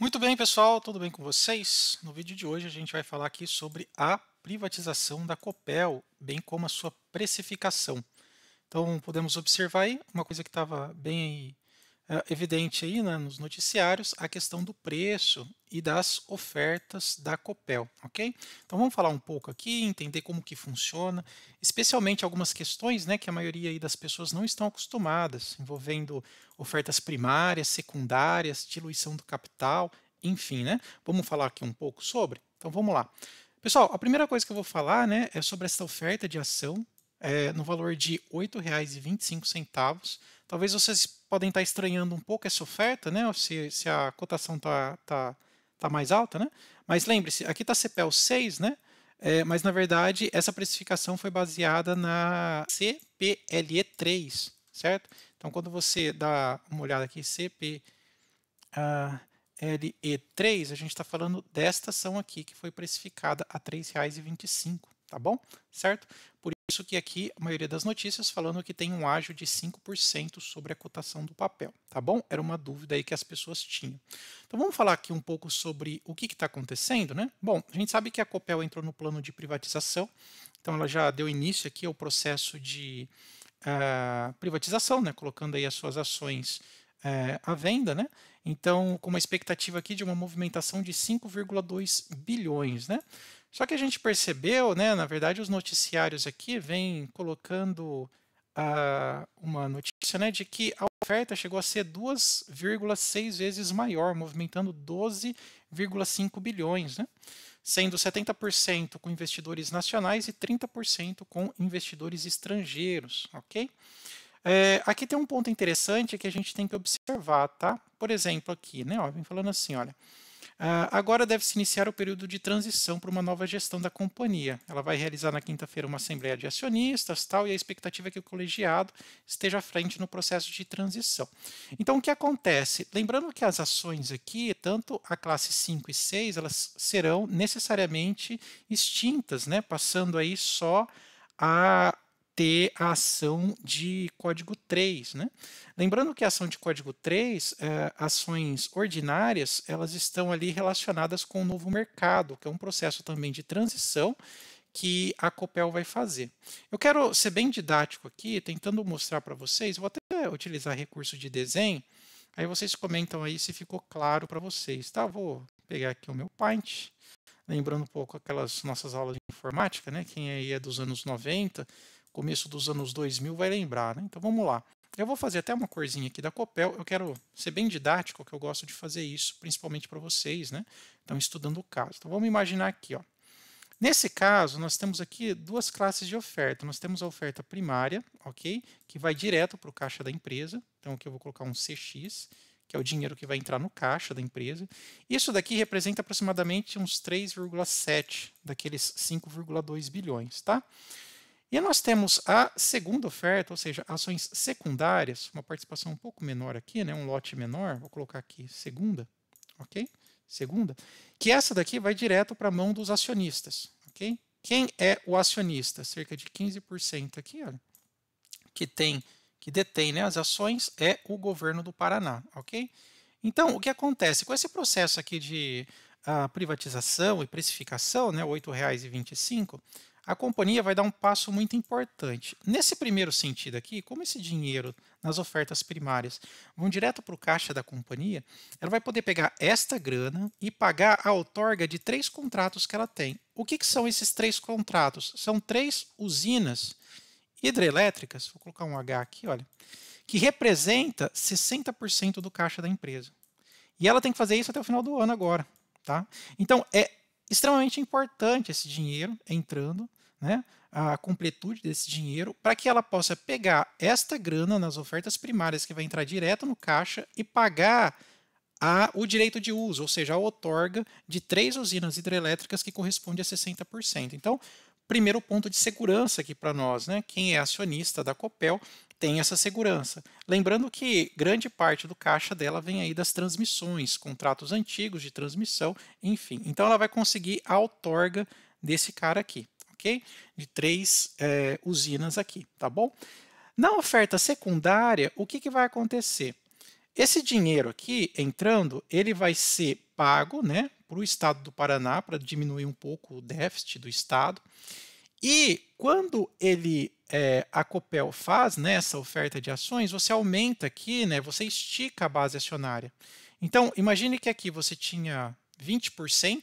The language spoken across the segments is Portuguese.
Muito bem, pessoal, tudo bem com vocês? No vídeo de hoje a gente vai falar aqui sobre a privatização da Copel, bem como a sua precificação. Então, podemos observar aí uma coisa que estava bem é evidente aí né, nos noticiários a questão do preço e das ofertas da Copel, ok? Então vamos falar um pouco aqui, entender como que funciona, especialmente algumas questões né, que a maioria aí das pessoas não estão acostumadas, envolvendo ofertas primárias, secundárias, diluição do capital, enfim, né? Vamos falar aqui um pouco sobre? Então vamos lá. Pessoal, a primeira coisa que eu vou falar né, é sobre essa oferta de ação é, no valor de R$ 8,25, Talvez vocês podem estar estranhando um pouco essa oferta, né? Se, se a cotação está tá, tá mais alta, né? Mas lembre-se, aqui está CPEL 6, né? É, mas na verdade essa precificação foi baseada na CPLE3, certo? Então quando você dá uma olhada aqui, CPLE3, a gente está falando desta ação aqui que foi precificada a R$ 3,25, tá bom? Certo? Por isso que aqui a maioria das notícias falando que tem um ágio de 5% sobre a cotação do papel, tá bom? Era uma dúvida aí que as pessoas tinham. Então vamos falar aqui um pouco sobre o que está acontecendo, né? Bom, a gente sabe que a Copel entrou no plano de privatização, então ela já deu início aqui ao processo de uh, privatização, né? Colocando aí as suas ações eh, à venda, né? Então, com uma expectativa aqui de uma movimentação de 5,2 bilhões, né? Só que a gente percebeu, né, na verdade, os noticiários aqui vêm colocando ah, uma notícia né, de que a oferta chegou a ser 2,6 vezes maior, movimentando 12,5 bilhões, né? sendo 70% com investidores nacionais e 30% com investidores estrangeiros, ok? É, aqui tem um ponto interessante que a gente tem que observar, tá? Por exemplo, aqui, né? Ó, vem falando assim, olha. Ah, agora deve-se iniciar o período de transição para uma nova gestão da companhia. Ela vai realizar na quinta-feira uma assembleia de acionistas tal, e a expectativa é que o colegiado esteja à frente no processo de transição. Então, o que acontece? Lembrando que as ações aqui, tanto a classe 5 e 6, elas serão necessariamente extintas, né? passando aí só a ter a ação de código 3. Né? Lembrando que a ação de código 3, é, ações ordinárias, elas estão ali relacionadas com o novo mercado, que é um processo também de transição que a Copel vai fazer. Eu quero ser bem didático aqui, tentando mostrar para vocês, vou até utilizar recurso de desenho, aí vocês comentam aí se ficou claro para vocês, tá? Vou pegar aqui o meu Paint, lembrando um pouco aquelas nossas aulas de informática, né? Quem é aí é dos anos 90, começo dos anos 2000 vai lembrar, né? Então vamos lá. Eu vou fazer até uma corzinha aqui da Copel. Eu quero ser bem didático, que eu gosto de fazer isso, principalmente para vocês, né? Estão estudando o caso. Então vamos imaginar aqui, ó. Nesse caso, nós temos aqui duas classes de oferta. Nós temos a oferta primária, ok? Que vai direto para o caixa da empresa. Então aqui eu vou colocar um CX, que é o dinheiro que vai entrar no caixa da empresa. Isso daqui representa aproximadamente uns 3,7 daqueles 5,2 bilhões, tá? Tá? E nós temos a segunda oferta, ou seja, ações secundárias, uma participação um pouco menor aqui, né, um lote menor, vou colocar aqui segunda, ok? Segunda, que essa daqui vai direto para a mão dos acionistas, ok? Quem é o acionista? Cerca de 15% aqui, olha, que tem, que detém né, as ações é o governo do Paraná, ok? Então, o que acontece? Com esse processo aqui de ah, privatização e precificação, né, R$ 8,25, a companhia vai dar um passo muito importante. Nesse primeiro sentido aqui, como esse dinheiro nas ofertas primárias vão direto para o caixa da companhia, ela vai poder pegar esta grana e pagar a outorga de três contratos que ela tem. O que, que são esses três contratos? São três usinas hidrelétricas, vou colocar um H aqui, olha, que representa 60% do caixa da empresa. E ela tem que fazer isso até o final do ano agora. Tá? Então, é extremamente importante esse dinheiro entrando né, a completude desse dinheiro, para que ela possa pegar esta grana nas ofertas primárias que vai entrar direto no caixa e pagar a, o direito de uso, ou seja, a outorga de três usinas hidrelétricas que corresponde a 60%. Então, primeiro ponto de segurança aqui para nós, né? Quem é acionista da Copel tem essa segurança. Lembrando que grande parte do caixa dela vem aí das transmissões, contratos antigos de transmissão, enfim. Então ela vai conseguir a outorga desse cara aqui ok? De três é, usinas aqui, tá bom? Na oferta secundária, o que, que vai acontecer? Esse dinheiro aqui entrando, ele vai ser pago né, para o estado do Paraná, para diminuir um pouco o déficit do estado. E quando ele é, a Copel faz nessa né, oferta de ações, você aumenta aqui, né, você estica a base acionária. Então, imagine que aqui você tinha 20%,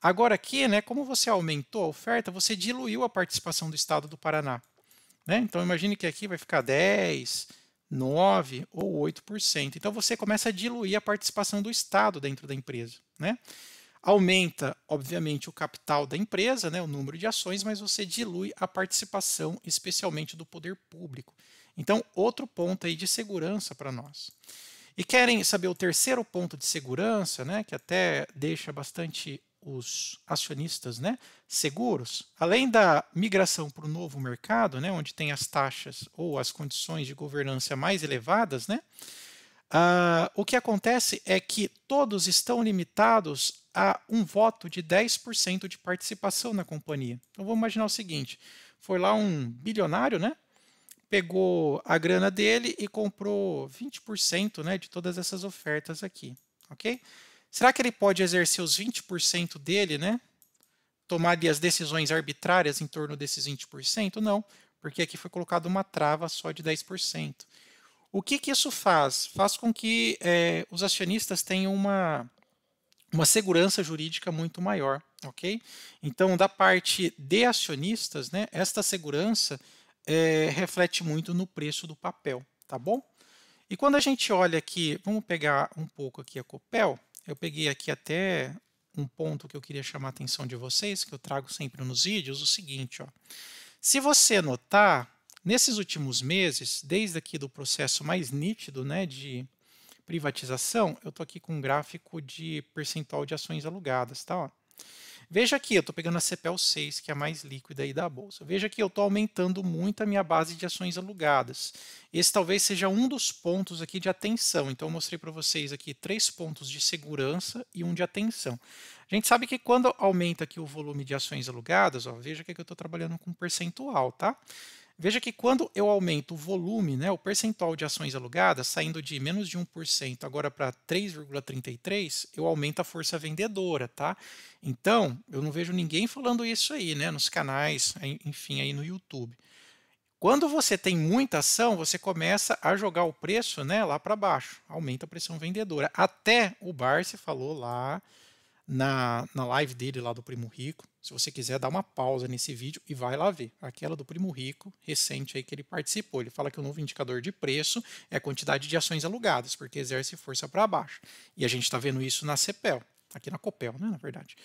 Agora aqui, né, como você aumentou a oferta, você diluiu a participação do Estado do Paraná. Né? Então imagine que aqui vai ficar 10, 9 ou 8%. Então você começa a diluir a participação do Estado dentro da empresa. Né? Aumenta, obviamente, o capital da empresa, né, o número de ações, mas você dilui a participação, especialmente do poder público. Então, outro ponto aí de segurança para nós. E querem saber o terceiro ponto de segurança, né, que até deixa bastante os acionistas né, seguros, além da migração para o novo mercado, né, onde tem as taxas ou as condições de governança mais elevadas, né, ah, o que acontece é que todos estão limitados a um voto de 10% de participação na companhia. Então vamos imaginar o seguinte: foi lá um bilionário, né? Pegou a grana dele e comprou 20% né, de todas essas ofertas aqui. ok? Será que ele pode exercer os 20% dele, né? Tomar ali as decisões arbitrárias em torno desses 20%? Não, porque aqui foi colocada uma trava só de 10%. O que, que isso faz? Faz com que é, os acionistas tenham uma, uma segurança jurídica muito maior, ok? Então, da parte de acionistas, né, esta segurança é, reflete muito no preço do papel, tá bom? E quando a gente olha aqui, vamos pegar um pouco aqui a Copel, eu peguei aqui até um ponto que eu queria chamar a atenção de vocês, que eu trago sempre nos vídeos, o seguinte, ó. Se você notar, nesses últimos meses, desde aqui do processo mais nítido, né, de privatização, eu estou aqui com um gráfico de percentual de ações alugadas, tá, ó. Veja aqui, eu estou pegando a CPEL 6, que é a mais líquida aí da bolsa. Veja que eu estou aumentando muito a minha base de ações alugadas. Esse talvez seja um dos pontos aqui de atenção. Então, eu mostrei para vocês aqui três pontos de segurança e um de atenção. A gente sabe que quando aumenta aqui o volume de ações alugadas, ó, veja que aqui é eu estou trabalhando com percentual, tá? Veja que quando eu aumento o volume, né, o percentual de ações alugadas, saindo de menos de 1% agora para 3,33%, eu aumento a força vendedora, tá? Então, eu não vejo ninguém falando isso aí, né, nos canais, enfim, aí no YouTube. Quando você tem muita ação, você começa a jogar o preço né, lá para baixo, aumenta a pressão vendedora. Até o Barsi falou lá na, na live dele lá do Primo Rico. Se você quiser, dá uma pausa nesse vídeo e vai lá ver. Aquela do Primo Rico, recente aí que ele participou. Ele fala que o novo indicador de preço é a quantidade de ações alugadas, porque exerce força para baixo. E a gente está vendo isso na CEPEL, aqui na COPEL, né, na verdade.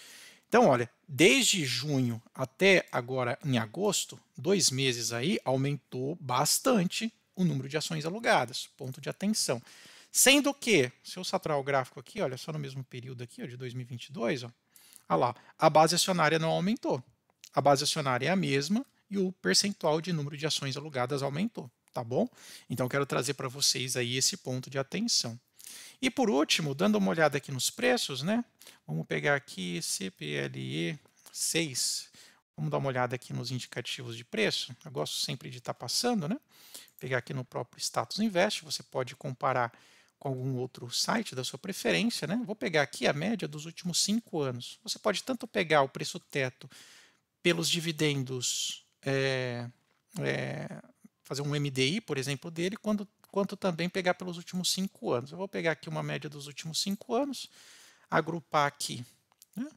Então, olha, desde junho até agora em agosto, dois meses aí, aumentou bastante o número de ações alugadas. Ponto de atenção. Sendo que, se eu saturar o gráfico aqui, olha só no mesmo período aqui, ó, de 2022, ó, ah lá, a base acionária não aumentou. A base acionária é a mesma e o percentual de número de ações alugadas aumentou, tá bom? Então quero trazer para vocês aí esse ponto de atenção. E por último, dando uma olhada aqui nos preços, né? Vamos pegar aqui CPLE 6. Vamos dar uma olhada aqui nos indicativos de preço. Eu gosto sempre de estar tá passando, né? Pegar aqui no próprio Status Invest, você pode comparar com algum outro site da sua preferência, né? Vou pegar aqui a média dos últimos cinco anos. Você pode tanto pegar o preço teto pelos dividendos, é, é, fazer um MDI, por exemplo, dele, quando, quanto também pegar pelos últimos cinco anos. Eu vou pegar aqui uma média dos últimos cinco anos, agrupar aqui né?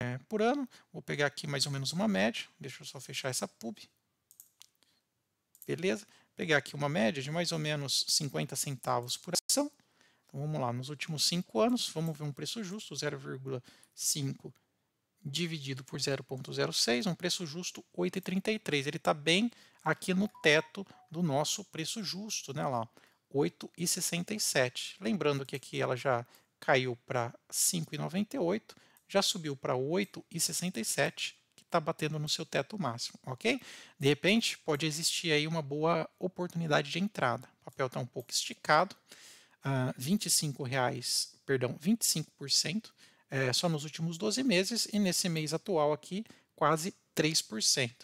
é, por ano, vou pegar aqui mais ou menos uma média, deixa eu só fechar essa pub, beleza? pegar aqui uma média de mais ou menos 50 centavos por ação. Então vamos lá, nos últimos 5 anos, vamos ver um preço justo, 0,5 dividido por 0,06, um preço justo 8,33. Ele está bem aqui no teto do nosso preço justo, né, lá, 8,67. Lembrando que aqui ela já caiu para 5,98, já subiu para 8,67 está batendo no seu teto máximo, ok? De repente, pode existir aí uma boa oportunidade de entrada. O papel está um pouco esticado, uh, ah, 25 reais, perdão, 25% é, eh, só nos últimos 12 meses e nesse mês atual aqui, quase 3%.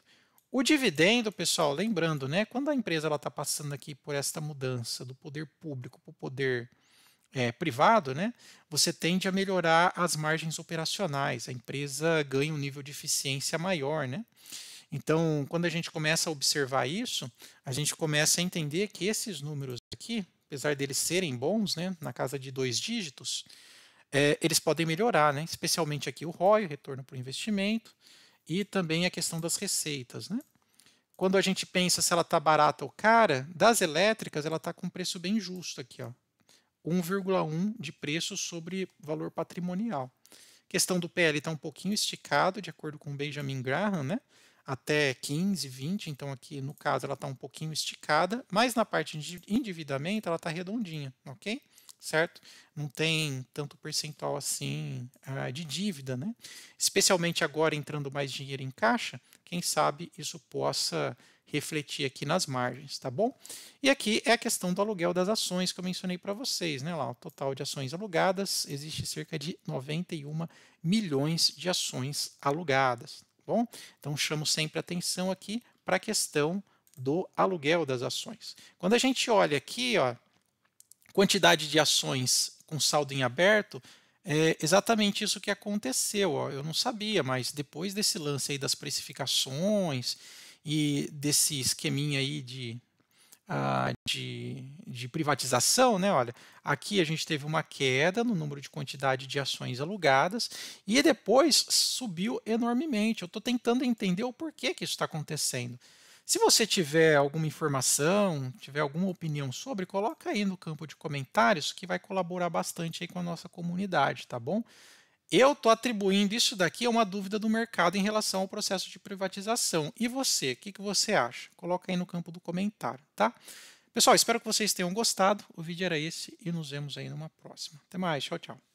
O dividendo, pessoal, lembrando, né, quando a empresa está passando aqui por esta mudança do poder público para o poder é, privado, né, você tende a melhorar as margens operacionais, a empresa ganha um nível de eficiência maior. Né? Então, quando a gente começa a observar isso, a gente começa a entender que esses números aqui, apesar deles serem bons, né, na casa de dois dígitos, é, eles podem melhorar, né, especialmente aqui o ROI, retorno para o investimento, e também a questão das receitas. Né? Quando a gente pensa se ela está barata ou cara, das elétricas ela está com um preço bem justo aqui. Ó. 1,1 de preço sobre valor patrimonial. A questão do PL está um pouquinho esticado, de acordo com Benjamin Graham, né? até 15, 20, então aqui no caso ela está um pouquinho esticada, mas na parte de endividamento ela está redondinha, ok? Certo? Não tem tanto percentual assim ah, de dívida, né? Especialmente agora entrando mais dinheiro em caixa, quem sabe isso possa refletir aqui nas margens, tá bom? E aqui é a questão do aluguel das ações que eu mencionei para vocês, né? Lá, o total de ações alugadas, existe cerca de 91 milhões de ações alugadas, tá bom? Então chamo sempre atenção aqui para a questão do aluguel das ações. Quando a gente olha aqui, ó, quantidade de ações com saldo em aberto, é exatamente isso que aconteceu. Ó. Eu não sabia, mas depois desse lance aí das precificações e desse esqueminha aí de, uh, de, de privatização, né? Olha, aqui a gente teve uma queda no número de quantidade de ações alugadas e depois subiu enormemente. Eu estou tentando entender o porquê que isso está acontecendo. Se você tiver alguma informação, tiver alguma opinião sobre, coloca aí no campo de comentários que vai colaborar bastante aí com a nossa comunidade, tá bom? Eu estou atribuindo isso daqui a uma dúvida do mercado em relação ao processo de privatização. E você, o que, que você acha? Coloca aí no campo do comentário, tá? Pessoal, espero que vocês tenham gostado. O vídeo era esse e nos vemos aí numa próxima. Até mais, tchau, tchau.